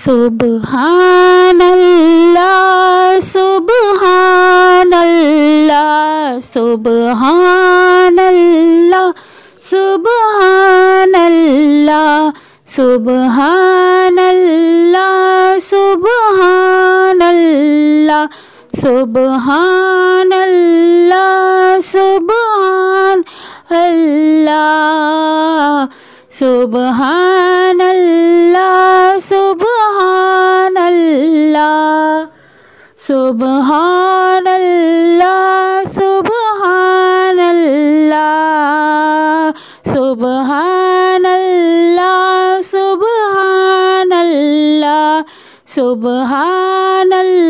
سبحان الله سبحان الله سبحان الله سبحان الله سبحان الله سبحان الله سبحان الله سبحان الله سبحان الله Subhanallah, Subhanallah, Subhanallah, Subhanallah, Subhanallah.